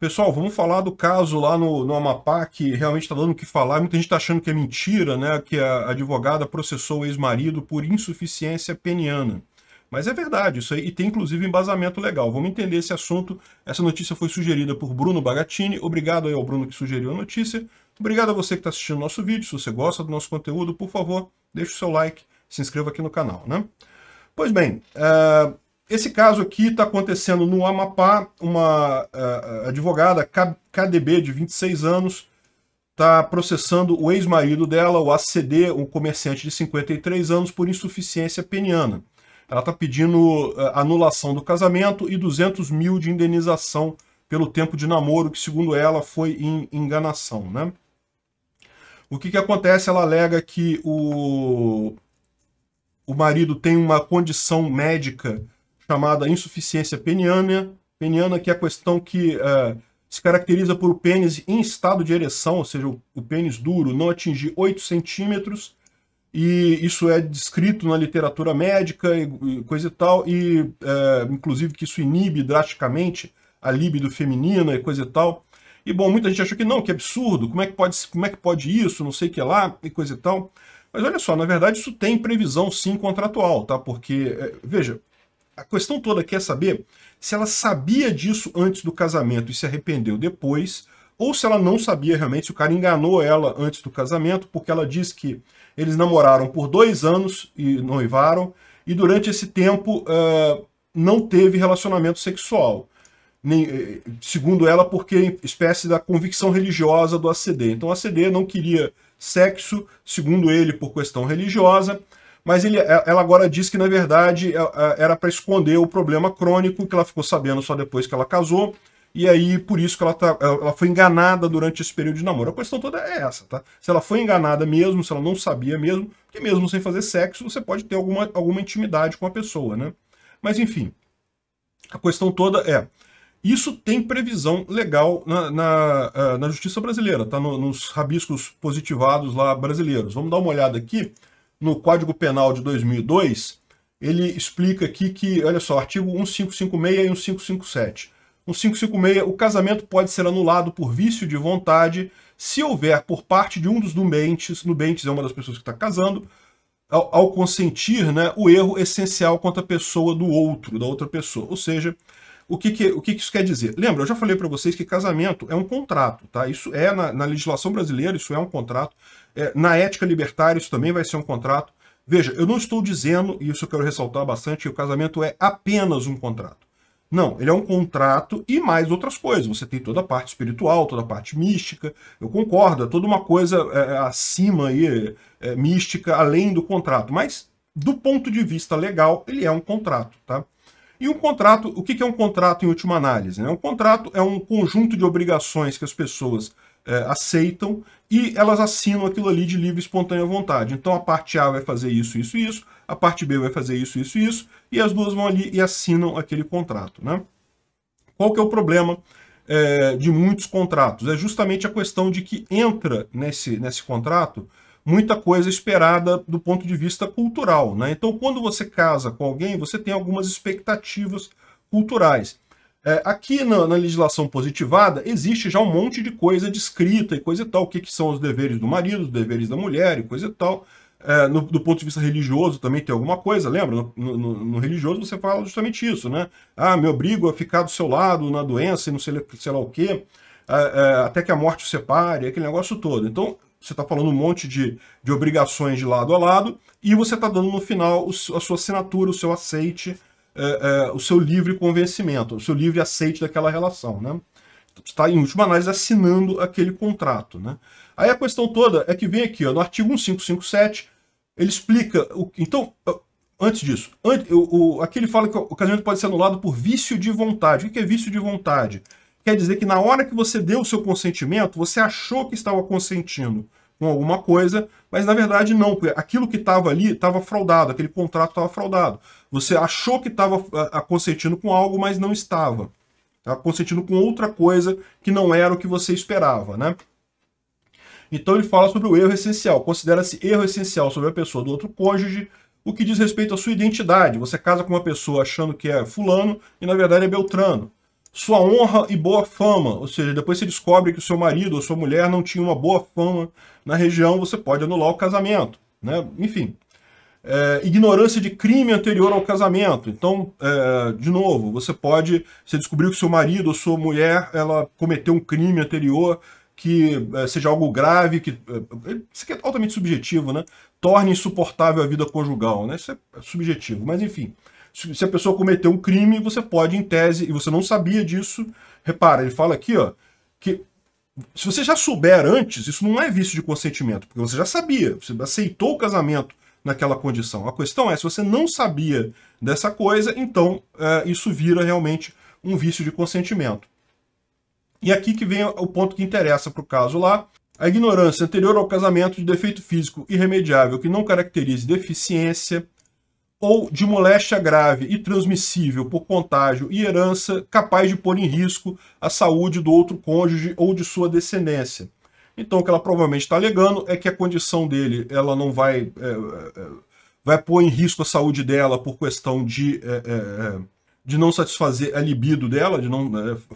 Pessoal, vamos falar do caso lá no, no Amapá, que realmente está dando o que falar. Muita gente está achando que é mentira, né? Que a advogada processou o ex-marido por insuficiência peniana. Mas é verdade, isso aí e tem inclusive embasamento legal. Vamos entender esse assunto. Essa notícia foi sugerida por Bruno Bagatini. Obrigado aí ao Bruno que sugeriu a notícia. Obrigado a você que está assistindo o nosso vídeo. Se você gosta do nosso conteúdo, por favor, deixe o seu like, se inscreva aqui no canal, né? Pois bem, eh, esse caso aqui está acontecendo no Amapá, uma uh, advogada, KDB, de 26 anos, está processando o ex-marido dela, o ACD, um comerciante de 53 anos, por insuficiência peniana. Ela está pedindo uh, anulação do casamento e 200 mil de indenização pelo tempo de namoro, que segundo ela foi em enganação. Né? O que, que acontece? Ela alega que o, o marido tem uma condição médica chamada insuficiência peniana, peniana que é a questão que é, se caracteriza por o pênis em estado de ereção, ou seja, o, o pênis duro não atingir 8 centímetros, e isso é descrito na literatura médica e, e coisa e tal, e é, inclusive que isso inibe drasticamente a libido feminina e coisa e tal. E bom, muita gente achou que não, que absurdo, como é que pode, como é que pode isso, não sei o que lá, e coisa e tal. Mas olha só, na verdade isso tem previsão sim contratual, tá? Porque, é, veja, a questão toda aqui é saber se ela sabia disso antes do casamento e se arrependeu depois, ou se ela não sabia realmente, se o cara enganou ela antes do casamento, porque ela diz que eles namoraram por dois anos e noivaram, e durante esse tempo uh, não teve relacionamento sexual. Nem, eh, segundo ela, porque espécie da convicção religiosa do ACD. Então o ACD não queria sexo, segundo ele, por questão religiosa, mas ele, é, ela agora diz que, na verdade, é, é, era para esconder o problema crônico, que ela ficou sabendo só depois que ela casou, e aí por isso que ela, tá, ela foi enganada durante esse período de namoro. A questão toda é essa, tá? Se ela foi enganada mesmo, se ela não sabia mesmo, porque mesmo sem fazer sexo, você pode ter alguma, alguma intimidade com a pessoa, né? Mas enfim, a questão toda é, isso tem previsão legal na, na, eh, na justiça brasileira, tá? No, nos rabiscos positivados lá brasileiros. Vamos dar uma olhada aqui no Código Penal de 2002, ele explica aqui que, olha só, artigo 1556 e 1557. 1556, o casamento pode ser anulado por vício de vontade se houver por parte de um dos nubentes, nubentes é uma das pessoas que está casando, ao, ao, consentir né, o erro essencial contra a pessoa do outro, da outra pessoa. Ou seja, o que, que o que, que, isso quer dizer? Lembra, eu já falei para vocês que casamento é um contrato, tá? Isso é, na, na legislação brasileira, isso é um contrato. É, na ética libertária, isso também vai ser um contrato. Veja, eu não estou dizendo, e isso eu quero ressaltar bastante, que o casamento é apenas um contrato. Não, ele é um contrato e mais outras coisas. Você tem toda a parte espiritual, toda a parte mística. Eu concordo, é toda uma coisa é, é acima aí, é, mística, além do contrato. Mas, do ponto de vista legal, ele é um contrato, tá? E um contrato, o que é um contrato em última análise? Né? Um contrato é um conjunto de obrigações que as pessoas é, aceitam e elas assinam aquilo ali de livre e espontânea vontade. Então a parte A vai fazer isso, isso e isso, a parte B vai fazer isso, isso e isso, e as duas vão ali e assinam aquele contrato. Né? Qual que é o problema é, de muitos contratos? É justamente a questão de que entra nesse, nesse contrato muita coisa esperada do ponto de vista cultural. Né? Então, quando você casa com alguém, você tem algumas expectativas culturais. É, aqui na, na, legislação positivada, existe já um monte de coisa descrita e coisa e tal, o que, que são os deveres do marido, os deveres da mulher e coisa e tal. É, no, do ponto de vista religioso também tem alguma coisa, lembra? No, no, no, religioso você fala justamente isso, né? Ah, me obrigo a ficar do seu lado na doença e não sei, sei lá o quê, é, até que a morte o separe, aquele negócio todo. Então, você está falando um monte de, de obrigações de lado a lado, e você está dando no final a sua assinatura, o seu aceite, é, é, o seu livre convencimento, o seu livre aceite daquela relação. Né? está, em última análise, assinando aquele contrato. Né? Aí a questão toda é que vem aqui, ó, no artigo 1557, ele explica. O, então, antes disso, antes, o, o, aqui ele fala que o casamento pode ser anulado por vício de vontade. O que é vício de vontade? Quer dizer que na hora que você deu o seu consentimento, você achou que estava consentindo com alguma coisa, mas na verdade não, porque aquilo que estava ali estava fraudado, aquele contrato estava fraudado. Você achou que estava ah, ah, consentindo com algo, mas não estava. Estava tá? consentindo com outra coisa que não era o que você esperava, né? Então ele fala sobre o erro essencial. Considera-se erro essencial sobre a pessoa do outro cônjuge o que diz respeito à sua identidade. Você casa com uma pessoa achando que é fulano e na verdade é beltrano sua honra e boa fama, ou seja, depois você descobre que o seu marido ou sua mulher não tinha uma boa fama na região, você pode anular o casamento, né? Enfim, é, ignorância de crime anterior ao casamento. Então, é, de novo, você pode, você descobriu que seu marido ou sua mulher, ela cometeu um crime anterior que é, seja algo grave, que é, isso aqui é altamente subjetivo, né? Torne insuportável a vida conjugal, né? Isso é, é subjetivo, mas enfim se a pessoa cometeu um crime, você pode, em tese, e você não sabia disso, repara, ele fala aqui, ó, que se você já souber antes, isso não é vício de consentimento, porque você já sabia, você aceitou o casamento naquela condição. A questão é, se você não sabia dessa coisa, então é, isso vira realmente um vício de consentimento. E aqui que vem o ponto que interessa para o caso lá, a ignorância anterior ao casamento de defeito físico irremediável que não caracterize deficiência, ou de moléstia grave e transmissível por contágio e herança, capaz de pôr em risco a saúde do outro cônjuge ou de sua descendência. Então, o que ela provavelmente está alegando é que a condição dele ela não vai, é, é, é vai pôr em risco a saúde dela por questão de, é, é, é de não satisfazer a libido dela, de não,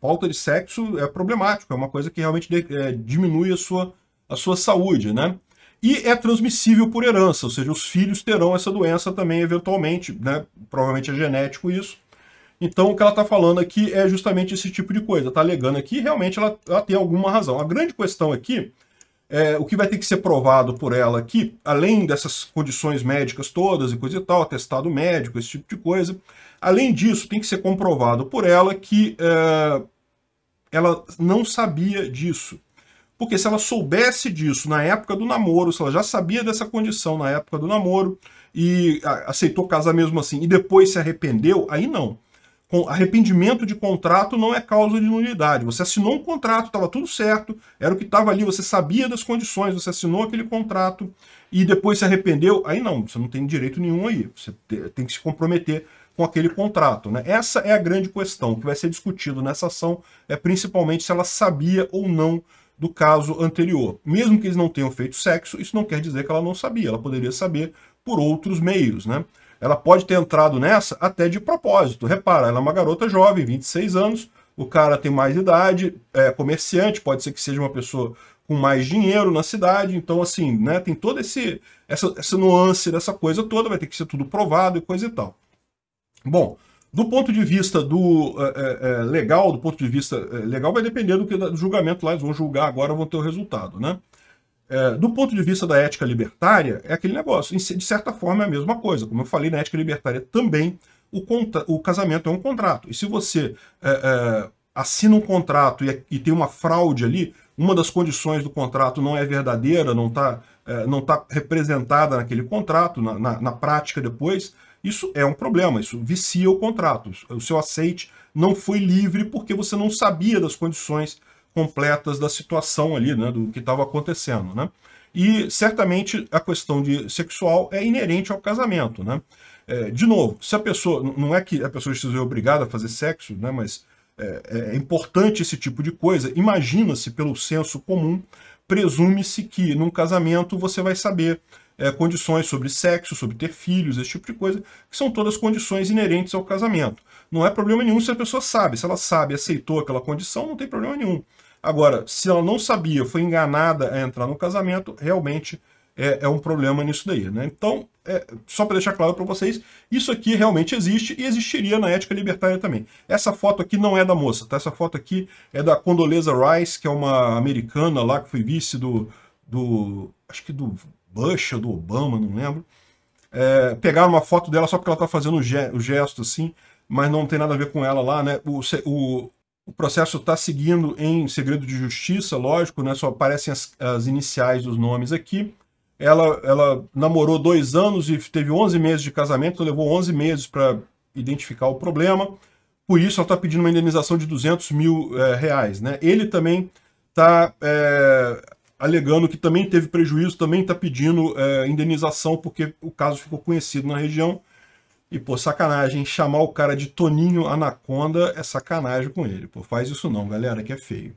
falta de sexo é problemático, é uma coisa que realmente diminui a sua, a sua saúde, né? E é transmissível por herança, ou seja, os filhos terão essa doença também eventualmente, né? Provavelmente é genético isso. Então, o que ela está falando aqui é justamente esse tipo de coisa. Está alegando aqui, realmente, ela, ela, tem alguma razão. A grande questão aqui, é, o que vai ter que ser provado por ela aqui, além dessas condições médicas todas e coisa e tal, atestado médico, esse tipo de coisa, além disso, tem que ser comprovado por ela que é, ela não sabia disso. Porque se ela soubesse disso na época do namoro, se ela já sabia dessa condição na época do namoro e aceitou casar mesmo assim e depois se arrependeu, aí não. Com arrependimento de contrato não é causa de nulidade. Você assinou um contrato, estava tudo certo, era o que estava ali, você sabia das condições, você assinou aquele contrato e depois se arrependeu, aí não, você não tem direito nenhum aí. Você tem que se comprometer com aquele contrato. Né? Essa é a grande questão que vai ser discutida nessa ação, é principalmente se ela sabia ou não do caso anterior. Mesmo que eles não tenham feito sexo, isso não quer dizer que ela não sabia. Ela poderia saber por outros meios, né? Ela pode ter entrado nessa até de propósito. Repara, ela é uma garota jovem, 26 anos, o cara tem mais idade, é comerciante, pode ser que seja uma pessoa com mais dinheiro na cidade, então assim, né, tem toda esse, essa, essa nuance dessa coisa toda, vai ter que ser tudo provado e coisa e tal. Bom, do ponto de vista do é, é, legal, do ponto de vista legal, vai depender do, que, do julgamento lá, eles vão julgar agora, vão ter o resultado, né? É, do ponto de vista da ética libertária, é aquele negócio. De certa forma, é a mesma coisa. Como eu falei, na ética libertária também, o, o casamento é um contrato. E se você é, é, assina um contrato e, é, e, tem uma fraude ali, uma das condições do contrato não é verdadeira, não está é, não tá representada naquele contrato, na, na, na, prática depois, isso é um problema, isso vicia o contrato. O seu aceite não foi livre porque você não sabia das condições completas da situação ali, né, do que estava acontecendo. Né? E certamente a questão de sexual é inerente ao casamento. Né? É, de novo, se a pessoa, não é que a pessoa esteja obrigada a fazer sexo, né, mas é, é importante esse tipo de coisa. Imagina-se, pelo senso comum, presume-se que num casamento você vai saber é, condições sobre sexo, sobre ter filhos, esse tipo de coisa, que são todas condições inerentes ao casamento. Não é problema nenhum se a pessoa sabe. Se ela sabe, aceitou aquela condição, não tem problema nenhum. Agora, se ela não sabia, foi enganada a entrar no casamento, realmente é, é um problema nisso daí. Né? Então, é, só para deixar claro para vocês, isso aqui realmente existe e existiria na ética libertária também. Essa foto aqui não é da moça, tá? Essa foto aqui é da Condoleezza Rice, que é uma americana lá que foi vice do, do acho que do Bush ou do Obama, não lembro. É, pegaram uma foto dela só porque ela tá fazendo o, gesto assim, mas não tem nada a ver com ela lá, né? O, o, o processo está seguindo em segredo de justiça, lógico, né? Só aparecem as, as iniciais dos nomes aqui ela, ela namorou dois anos e teve 11 meses de casamento, levou 11 meses para identificar o problema. Por isso, ela está pedindo uma indenização de 200 mil é, reais. Né? Ele também está é, eh, alegando que também teve prejuízo, também está pedindo é, indenização, porque o caso ficou conhecido na região. E, pô, sacanagem, chamar o cara de Toninho Anaconda é sacanagem com ele. Pô, faz isso não, galera, que é feio.